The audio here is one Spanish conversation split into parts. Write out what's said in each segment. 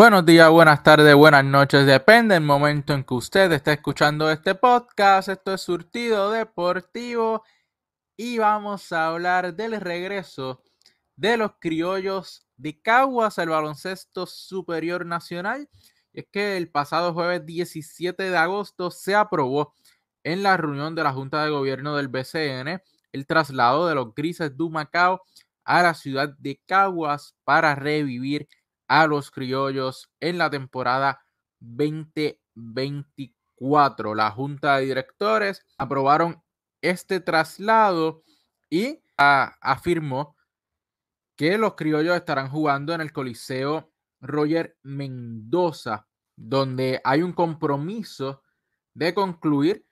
Buenos días, buenas tardes, buenas noches, depende del momento en que usted está escuchando este podcast. Esto es Surtido Deportivo y vamos a hablar del regreso de los criollos de Caguas al baloncesto superior nacional. es que el pasado jueves 17 de agosto se aprobó en la reunión de la Junta de Gobierno del BCN el traslado de los grises de Macao a la ciudad de Caguas para revivir a los criollos en la temporada 2024. La Junta de Directores aprobaron este traslado y ah, afirmó que los criollos estarán jugando en el Coliseo Roger Mendoza, donde hay un compromiso de concluir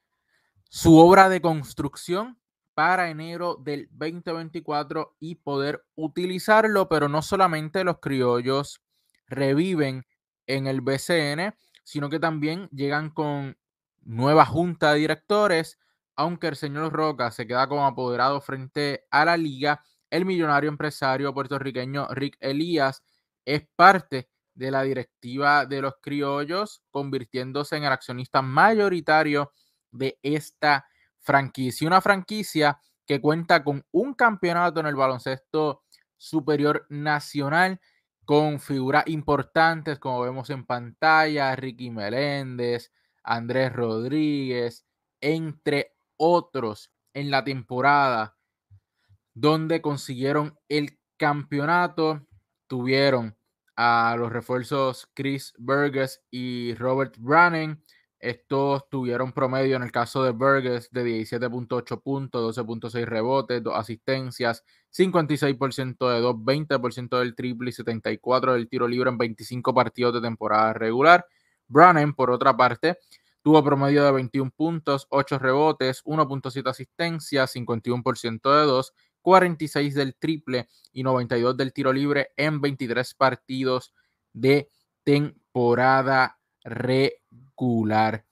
su obra de construcción para enero del 2024 y poder utilizarlo, pero no solamente los criollos reviven en el BCN, sino que también llegan con nueva junta de directores, aunque el señor Roca se queda como apoderado frente a la liga, el millonario empresario puertorriqueño Rick Elías es parte de la directiva de los criollos, convirtiéndose en el accionista mayoritario de esta franquicia. Una franquicia que cuenta con un campeonato en el baloncesto superior nacional con figuras importantes como vemos en pantalla, Ricky Meléndez, Andrés Rodríguez, entre otros en la temporada donde consiguieron el campeonato, tuvieron a los refuerzos Chris Burgess y Robert Brannan, estos tuvieron promedio en el caso de Burgess de 17.8 puntos, 12.6 rebotes, 2 asistencias, 56% de 2, 20% del triple y 74% del tiro libre en 25 partidos de temporada regular. Brannan, por otra parte, tuvo promedio de 21 puntos, 8 rebotes, 1.7 asistencias, 51% de 2, 46 del triple y 92 del tiro libre en 23 partidos de temporada regular.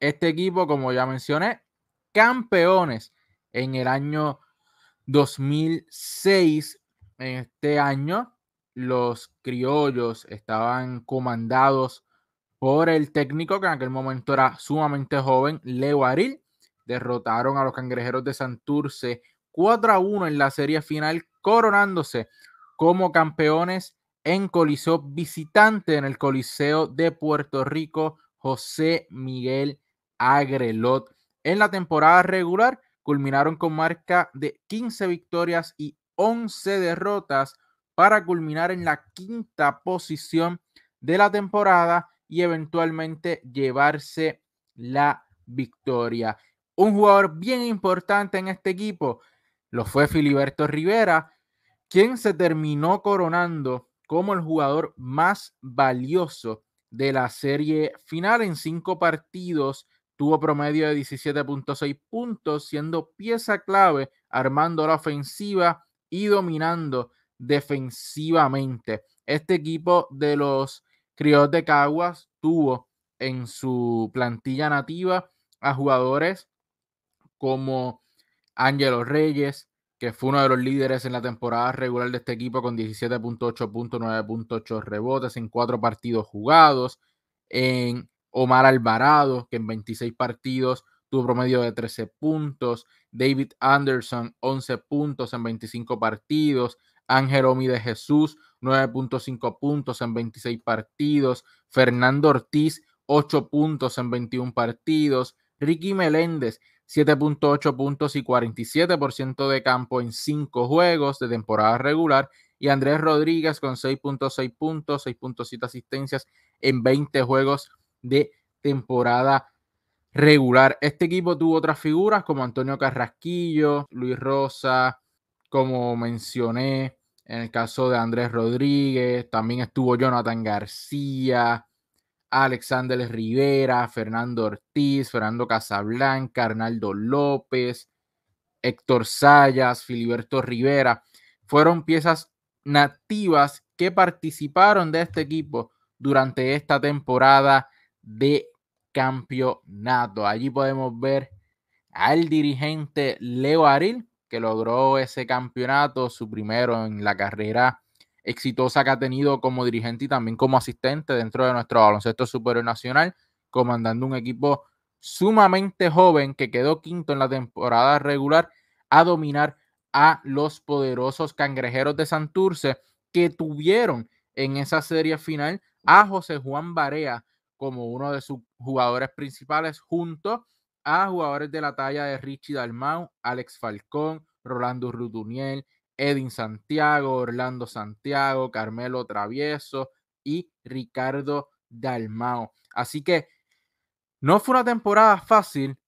Este equipo, como ya mencioné, campeones en el año 2006. En este año, los criollos estaban comandados por el técnico que en aquel momento era sumamente joven, Leo Aril. Derrotaron a los cangrejeros de Santurce 4 a 1 en la serie final, coronándose como campeones en Coliseo visitante en el Coliseo de Puerto Rico, José Miguel Agrelot. En la temporada regular culminaron con marca de 15 victorias y 11 derrotas para culminar en la quinta posición de la temporada y eventualmente llevarse la victoria. Un jugador bien importante en este equipo lo fue Filiberto Rivera, quien se terminó coronando como el jugador más valioso de la serie final en cinco partidos. Tuvo promedio de 17.6 puntos, siendo pieza clave, armando la ofensiva y dominando defensivamente. Este equipo de los Criollos de Caguas tuvo en su plantilla nativa a jugadores como Ángelo Reyes, que fue uno de los líderes en la temporada regular de este equipo con 17.8 puntos, 9.8 rebotes en cuatro partidos jugados. En Omar Alvarado, que en 26 partidos tuvo promedio de 13 puntos. David Anderson, 11 puntos en 25 partidos. Ángel Omi de Jesús, 9.5 puntos en 26 partidos. Fernando Ortiz, 8 puntos en 21 partidos. Ricky Meléndez, 7.8 puntos y 47% de campo en cinco juegos de temporada regular. Y Andrés Rodríguez con 6.6 puntos, 6.7 asistencias en 20 juegos de temporada regular. Este equipo tuvo otras figuras como Antonio Carrasquillo, Luis Rosa, como mencioné, en el caso de Andrés Rodríguez, también estuvo Jonathan García, Alexander Rivera, Fernando Ortiz, Fernando Casablanca, Arnaldo López, Héctor Sayas, Filiberto Rivera, fueron piezas nativas que participaron de este equipo durante esta temporada de campeonato. Allí podemos ver al dirigente Leo Aril, que logró ese campeonato, su primero en la carrera exitosa que ha tenido como dirigente y también como asistente dentro de nuestro baloncesto superior nacional, comandando un equipo sumamente joven que quedó quinto en la temporada regular a dominar a los poderosos cangrejeros de Santurce que tuvieron en esa serie final a José Juan Barea como uno de sus jugadores principales junto a jugadores de la talla de Richie Dalmau, Alex Falcón, Rolando Rutuniel, Edin Santiago, Orlando Santiago, Carmelo Travieso y Ricardo Dalmao. Así que no fue una temporada fácil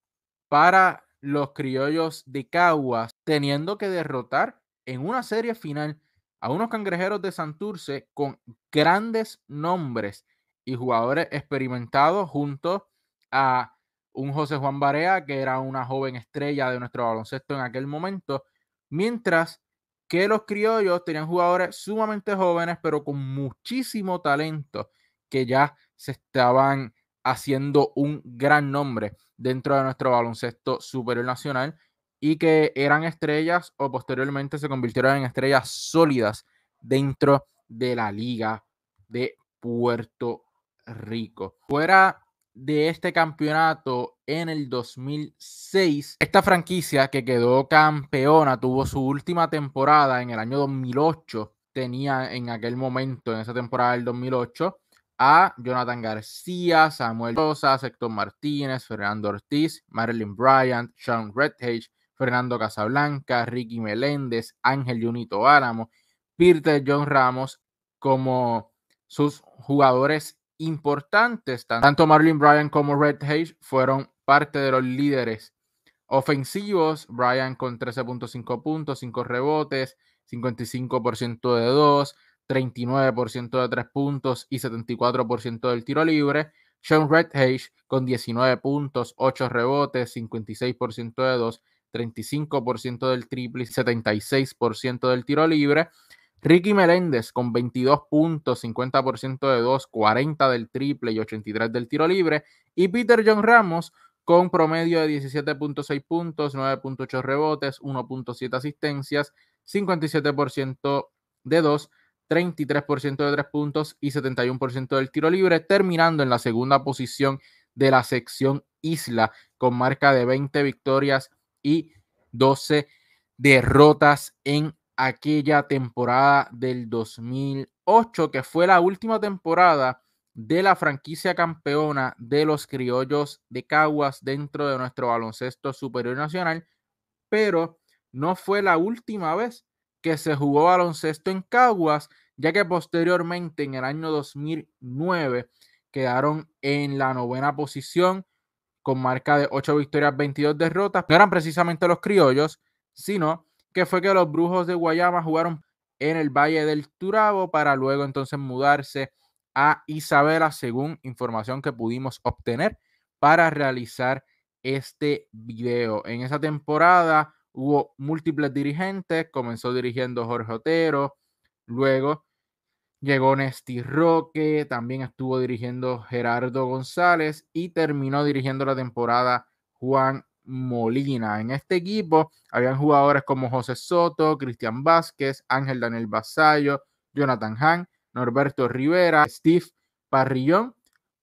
para los criollos de Caguas, teniendo que derrotar en una serie final a unos cangrejeros de Santurce con grandes nombres y jugadores experimentados junto a un José Juan Barea, que era una joven estrella de nuestro baloncesto en aquel momento, mientras que los criollos tenían jugadores sumamente jóvenes, pero con muchísimo talento, que ya se estaban haciendo un gran nombre dentro de nuestro baloncesto superior nacional y que eran estrellas o posteriormente se convirtieron en estrellas sólidas dentro de la liga de Puerto Rico. Fuera de este campeonato en el 2006. Esta franquicia que quedó campeona tuvo su última temporada en el año 2008. Tenía en aquel momento, en esa temporada del 2008, a Jonathan García, Samuel Rosa, Héctor Martínez, Fernando Ortiz, Marilyn Bryant, Sean Redhage, Fernando Casablanca, Ricky Meléndez, Ángel Junito Álamo, Peter John Ramos como sus jugadores importantes. Tanto Marlon Bryan como Red Hage fueron parte de los líderes ofensivos. Bryan con 13.5 puntos, 5 rebotes, 55% de 2, 39% de 3 puntos y 74% del tiro libre. Sean Red Hage con 19 puntos, 8 rebotes, 56% de 2, 35% del triple y 76% del tiro libre. Ricky Meléndez con 22 puntos, 50% de 2, 40 del triple y 83 del tiro libre. Y Peter John Ramos con promedio de 17.6 puntos, 9.8 rebotes, 1.7 asistencias, 57% de 2, 33% de 3 puntos y 71% del tiro libre, terminando en la segunda posición de la sección Isla con marca de 20 victorias y 12 derrotas en aquella temporada del 2008, que fue la última temporada de la franquicia campeona de los criollos de Caguas dentro de nuestro baloncesto superior nacional, pero no fue la última vez que se jugó baloncesto en Caguas, ya que posteriormente en el año 2009 quedaron en la novena posición con marca de 8 victorias, 22 derrotas. No eran precisamente los criollos, sino que fue que los Brujos de Guayama jugaron en el Valle del Turabo para luego entonces mudarse a Isabela, según información que pudimos obtener para realizar este video. En esa temporada hubo múltiples dirigentes, comenzó dirigiendo Jorge Otero, luego llegó Nesti Roque, también estuvo dirigiendo Gerardo González y terminó dirigiendo la temporada Juan Molina. En este equipo habían jugadores como José Soto, Cristian Vázquez, Ángel Daniel vasallo Jonathan Hahn, Norberto Rivera, Steve Parrillón,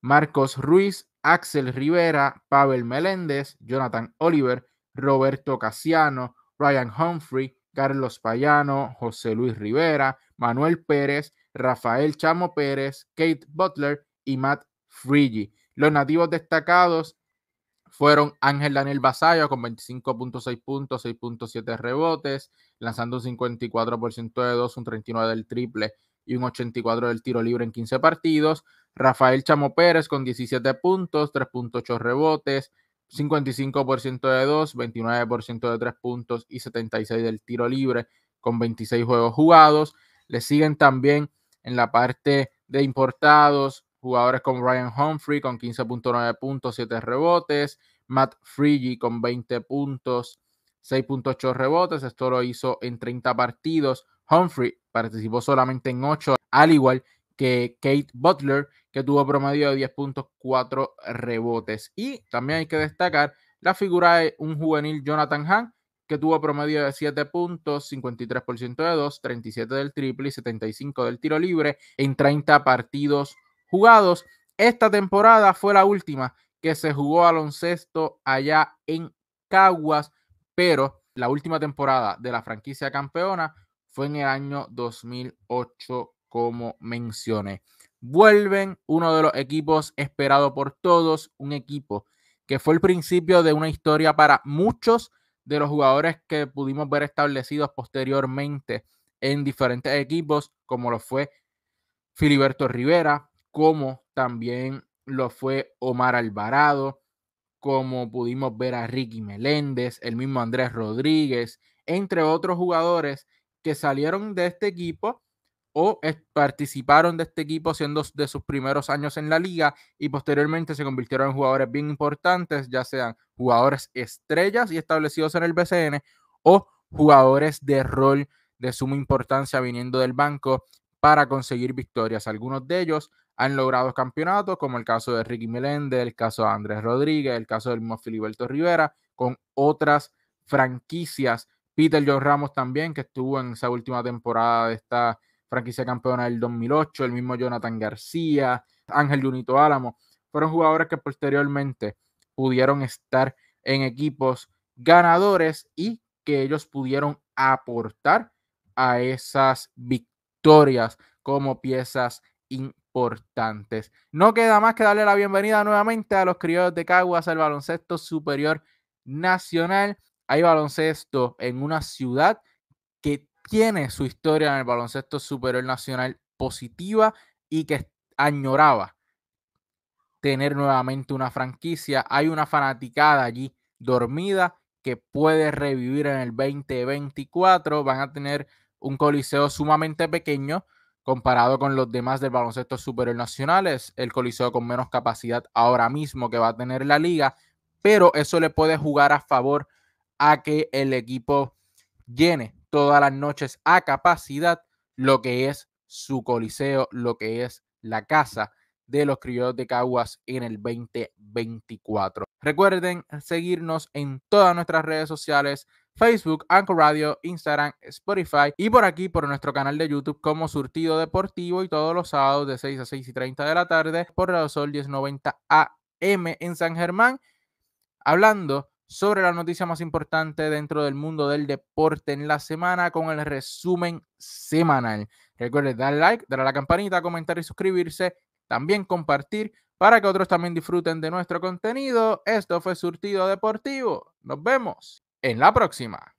Marcos Ruiz, Axel Rivera, Pavel Meléndez, Jonathan Oliver, Roberto Casiano, Ryan Humphrey, Carlos Payano, José Luis Rivera, Manuel Pérez, Rafael Chamo Pérez, Kate Butler y Matt Frigi. Los nativos destacados fueron Ángel Daniel Basayo con 25.6 puntos, 6.7 rebotes, lanzando un 54% de 2, un 39% del triple y un 84% del tiro libre en 15 partidos. Rafael Chamo Pérez con 17 puntos, 3.8 rebotes, 55% de 2, 29% de 3 puntos y 76% del tiro libre con 26 juegos jugados. Le siguen también en la parte de importados Jugadores como Ryan Humphrey con 15.9 puntos, 7 rebotes. Matt Frigi con 20 puntos, 6.8 rebotes. Esto lo hizo en 30 partidos. Humphrey participó solamente en 8, al igual que Kate Butler, que tuvo promedio de 10.4 rebotes. Y también hay que destacar la figura de un juvenil Jonathan Hahn, que tuvo promedio de 7 puntos, 53% de 2, 37 del triple y 75 del tiro libre en 30 partidos jugados. Esta temporada fue la última que se jugó baloncesto allá en Caguas, pero la última temporada de la franquicia campeona fue en el año 2008, como mencioné. Vuelven uno de los equipos esperado por todos, un equipo que fue el principio de una historia para muchos de los jugadores que pudimos ver establecidos posteriormente en diferentes equipos, como lo fue Filiberto Rivera, como también lo fue Omar Alvarado, como pudimos ver a Ricky Meléndez, el mismo Andrés Rodríguez, entre otros jugadores que salieron de este equipo o participaron de este equipo siendo de sus primeros años en la liga y posteriormente se convirtieron en jugadores bien importantes, ya sean jugadores estrellas y establecidos en el BCN o jugadores de rol de suma importancia viniendo del banco para conseguir victorias. Algunos de ellos han logrado campeonatos, como el caso de Ricky Meléndez, el caso de Andrés Rodríguez, el caso del mismo Filiberto Rivera, con otras franquicias. Peter John Ramos también, que estuvo en esa última temporada de esta franquicia campeona del 2008, el mismo Jonathan García, Ángel Junito Álamo, fueron jugadores que posteriormente pudieron estar en equipos ganadores y que ellos pudieron aportar a esas victorias historias como piezas importantes. No queda más que darle la bienvenida nuevamente a los criados de Caguas al baloncesto superior nacional. Hay baloncesto en una ciudad que tiene su historia en el baloncesto superior nacional positiva y que añoraba tener nuevamente una franquicia. Hay una fanaticada allí dormida que puede revivir en el 2024. Van a tener un coliseo sumamente pequeño comparado con los demás del baloncesto superior nacionales, el coliseo con menos capacidad ahora mismo que va a tener la liga, pero eso le puede jugar a favor a que el equipo llene todas las noches a capacidad lo que es su coliseo, lo que es la casa de los criollos de Caguas en el 2024. Recuerden seguirnos en todas nuestras redes sociales, Facebook, Anchor Radio, Instagram, Spotify y por aquí por nuestro canal de YouTube como Surtido Deportivo y todos los sábados de 6 a 6 y 30 de la tarde por Radio Sol 1090 AM en San Germán, hablando sobre la noticia más importante dentro del mundo del deporte en la semana con el resumen semanal. Recuerden dar like, dar a la campanita, comentar y suscribirse, también compartir para que otros también disfruten de nuestro contenido. Esto fue Surtido Deportivo. Nos vemos en la próxima.